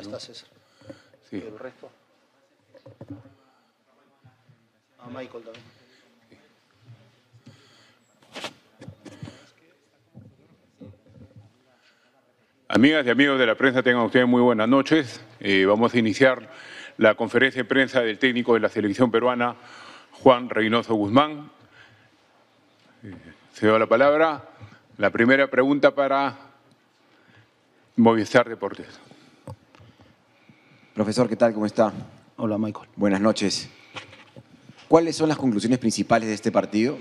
está César. el resto? Ah, Michael también. Amigas y amigos de la prensa, tengan ustedes muy buenas noches. Eh, vamos a iniciar la conferencia de prensa del técnico de la selección peruana, Juan Reynoso Guzmán. Eh, se da la palabra. La primera pregunta para Movistar Deportes. Profesor, ¿qué tal? ¿Cómo está? Hola, Michael. Buenas noches. ¿Cuáles son las conclusiones principales de este partido?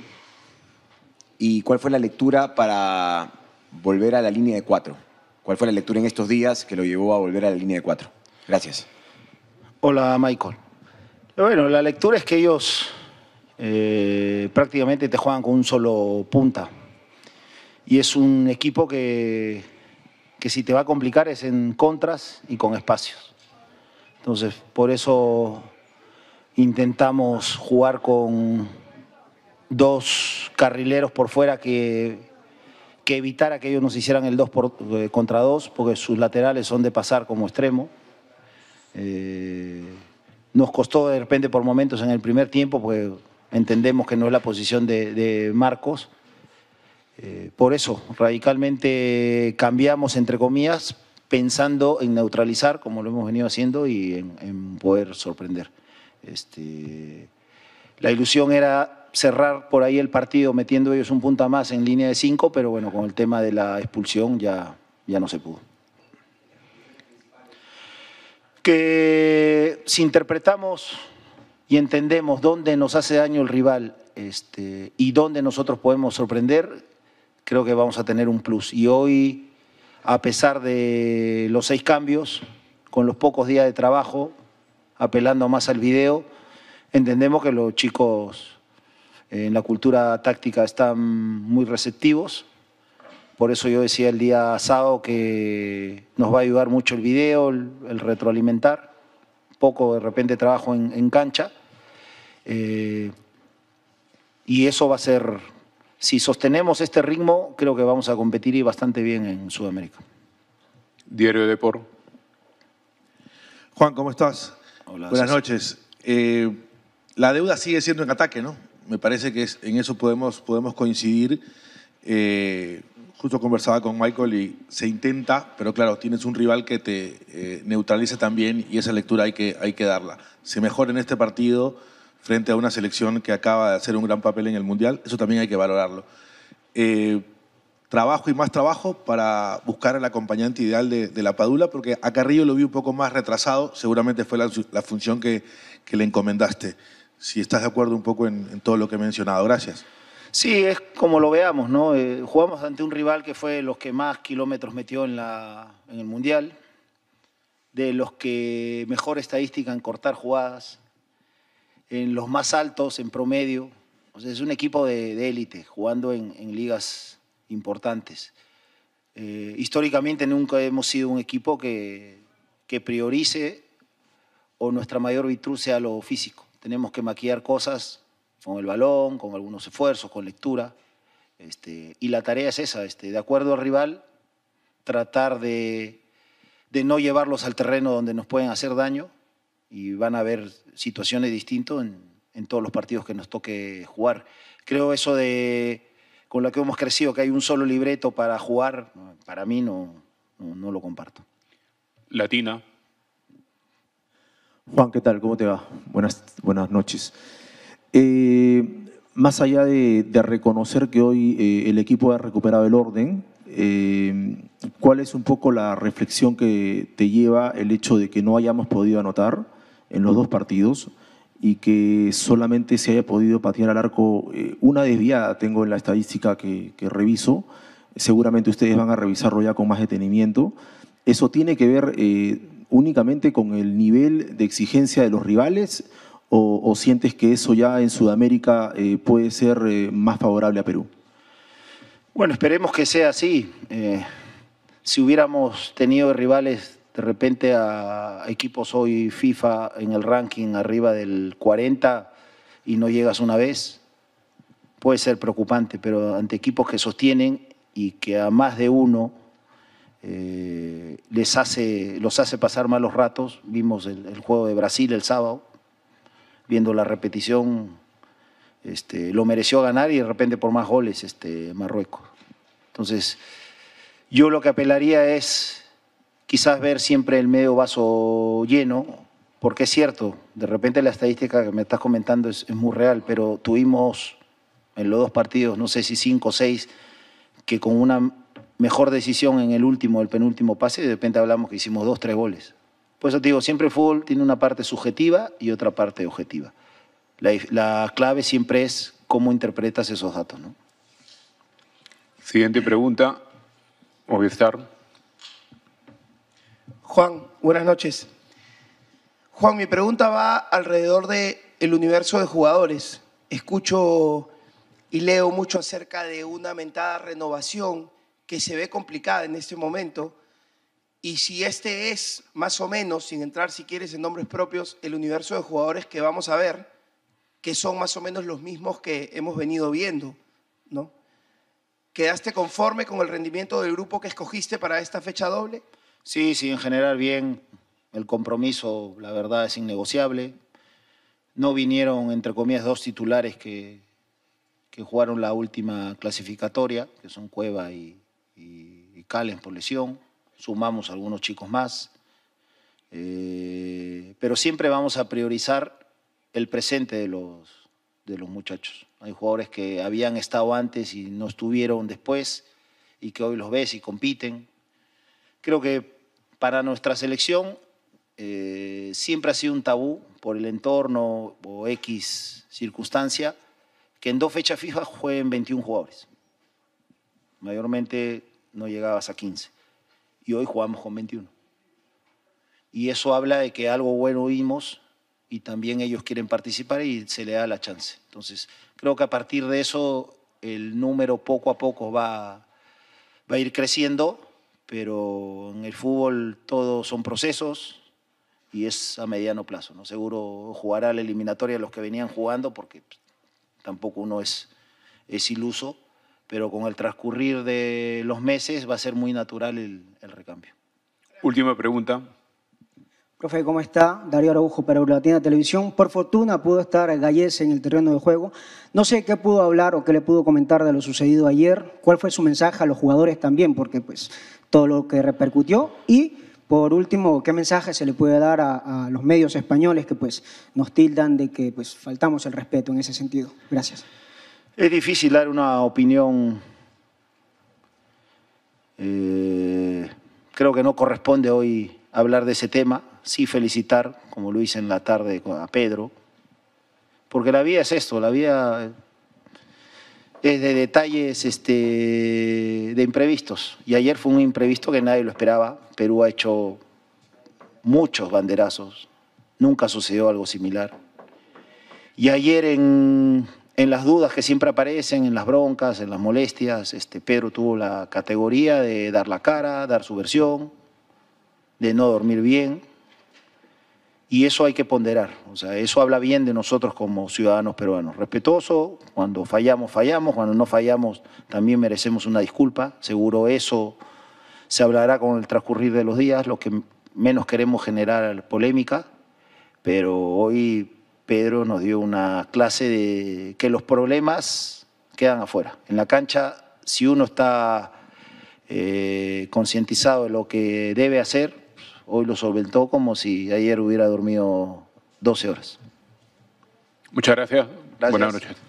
¿Y cuál fue la lectura para volver a la línea de cuatro? ¿Cuál fue la lectura en estos días que lo llevó a volver a la línea de cuatro? Gracias. Hola, Michael. Bueno, la lectura es que ellos eh, prácticamente te juegan con un solo punta. Y es un equipo que, que si te va a complicar es en contras y con espacios. Entonces, por eso intentamos jugar con dos carrileros por fuera que, evitara que ellos nos hicieran el 2 eh, contra 2, porque sus laterales son de pasar como extremo. Eh, nos costó de repente por momentos en el primer tiempo, porque entendemos que no es la posición de, Marcos. Eh, por eso, radicalmente cambiamos, entre comillas, pensando en neutralizar, como lo hemos venido haciendo, y en, poder sorprender. Este, la ilusión era cerrar por ahí el partido metiendo ellos un punta más en línea de cinco, pero bueno, con el tema de la expulsión ya, ya no se pudo. Que si interpretamos y entendemos dónde nos hace daño el rival este, y dónde nosotros podemos sorprender, creo que vamos a tener un plus. Y hoy a pesar de los seis cambios, con los pocos días de trabajo, apelando más al video, entendemos que los chicos eh, en la cultura táctica están muy receptivos. Por eso yo decía el día sábado que nos va a ayudar mucho el video, el, retroalimentar, poco de repente trabajo en, cancha. Eh, y eso va a ser si sostenemos este ritmo, creo que vamos a competir y bastante bien en Sudamérica. Diario de Por. Juan, ¿cómo estás? Buenas noches. Eh, la deuda sigue siendo en ataque, ¿no? Me parece que en eso podemos, podemos coincidir. Eh, justo conversaba con Michael y se intenta, pero claro, tienes un rival que te eh, neutraliza también y esa lectura hay que, hay que darla. Se mejora en este partido frente a una selección que acaba de hacer un gran papel en el Mundial, eso también hay que valorarlo. Eh, trabajo y más trabajo para buscar al acompañante ideal de, la Padula, porque a Carrillo lo vi un poco más retrasado, seguramente fue la, función que, le encomendaste. Si estás de acuerdo un poco en, todo lo que he mencionado, gracias. Sí, es como lo veamos, ¿no? Eh, jugamos ante un rival que fue los que más kilómetros metió en, la, en el Mundial, de los que mejor estadística en cortar jugadas, en los más altos en promedio. es un equipo de élite jugando en, ligas importantes. Eh, históricamente nunca hemos sido un equipo que, que priorice o nuestra mayor virtud sea lo físico. Tenemos que maquillar cosas con el balón, con algunos esfuerzos, con lectura. Este, y la tarea es esa, este, de acuerdo al rival, tratar de no llevarlos al terreno donde nos pueden hacer daño y van a haber situaciones distintas en, todos los partidos que nos toque jugar. Creo eso de con lo que hemos crecido, que hay un solo libreto para jugar, para mí no, no, lo comparto. Latina. Juan, ¿qué tal? ¿Cómo te va? Buenas, buenas noches. Eh, más allá de, reconocer que hoy eh, el equipo ha recuperado el orden, eh, ¿cuál es un poco la reflexión que te lleva el hecho de que no hayamos podido anotar? en los dos partidos y que solamente se haya podido patear al arco eh, una desviada, tengo en la estadística que, reviso, seguramente ustedes van a revisarlo ya con más detenimiento. Eso tiene que ver eh, únicamente con el nivel de exigencia de los rivales o, sientes que eso ya en Sudamérica eh, puede ser más favorable a Perú? Bueno, esperemos que sea así. si hubiéramos tenido rivales de repente a equipos hoy FIFA en el ranking arriba del 40 y no llegas una vez, puede ser preocupante, pero ante equipos que sostienen y que a más de uno eh, les hace, los hace pasar malos ratos, vimos el, el, juego de Brasil el sábado, viendo la repetición, este, lo mereció ganar y de repente por más goles este, Marruecos. Entonces, yo lo que apelaría es quizás ver siempre el medio vaso lleno, porque es cierto, de repente la estadística que me estás comentando es, muy real, pero tuvimos en los dos partidos, no sé si cinco o seis, que con una mejor decisión en el último, el penúltimo pase, de repente hablamos que hicimos dos, tres goles. Por eso te digo, siempre el fútbol tiene una parte subjetiva y otra parte objetiva. La, clave siempre es cómo interpretas esos datos. Siguiente pregunta, Movistar. Juan, buenas noches. Juan, mi pregunta va alrededor del el universo de jugadores. Escucho y leo mucho acerca de una mentada renovación que se ve complicada en este momento. Y si este es, más o menos, sin entrar si quieres en nombres propios, el universo de jugadores que vamos a ver, que son más o menos los mismos que hemos venido viendo, ¿no? ¿Quedaste conforme con el rendimiento del grupo que escogiste para esta fecha doble? Sí, sí, en general bien. El compromiso, la verdad, es innegociable. No vinieron, entre comillas, dos titulares que, que jugaron la última clasificatoria, que son Cueva y, Calen por lesión. Sumamos algunos chicos más. Eh, pero siempre vamos a priorizar el presente de los, de los muchachos. Hay jugadores que habían estado antes y no estuvieron después y que hoy los ves y compiten. Creo que para nuestra selección eh, siempre ha sido un tabú por el entorno o X circunstancia que en dos fechas fijas jueguen 21 jugadores. Mayormente no llegabas a 15 y hoy jugamos con 21. Y eso habla de que algo bueno vimos y también ellos quieren participar y se le da la chance. Entonces, creo que a partir de eso el número poco a poco va, va a ir creciendo pero en el fútbol todos son procesos y es a mediano plazo. ¿no? Seguro jugará la eliminatoria los que venían jugando porque tampoco uno es, es iluso, pero con el transcurrir de los meses va a ser muy natural el recambio. Última pregunta, Profe, ¿cómo está? Darío Araujo para Latina Televisión. Por fortuna pudo estar Gallese en el terreno de juego. No sé qué pudo hablar o qué le pudo comentar de lo sucedido ayer. ¿Cuál fue su mensaje a los jugadores también? Porque pues todo lo que repercutió. Y por último, ¿qué mensaje se le puede dar a, los medios españoles que pues nos tildan de que pues faltamos el respeto en ese sentido? Gracias. Es difícil dar una opinión. Eh, creo que no corresponde hoy hablar de ese tema sí felicitar, como lo hice en la tarde a Pedro, porque la vida es esto, la vida es de detalles este, de imprevistos. Y ayer fue un imprevisto que nadie lo esperaba. Perú ha hecho muchos banderazos, nunca sucedió algo similar. Y ayer en, las dudas que siempre aparecen, en las broncas, en las molestias, este, Pedro tuvo la categoría de dar la cara, dar su versión, de no dormir bien. Y eso hay que ponderar, o sea, eso habla bien de nosotros como ciudadanos peruanos. Respetuoso, cuando fallamos, fallamos, cuando no fallamos, también merecemos una disculpa. Seguro eso se hablará con el transcurrir de los días, lo que menos queremos generar polémica, pero hoy Pedro nos dio una clase de que los problemas quedan afuera. En la cancha, si uno está eh, concientizado de lo que debe hacer, hoy lo solventó como si ayer hubiera dormido 12 horas. Muchas gracias. Buenas noches.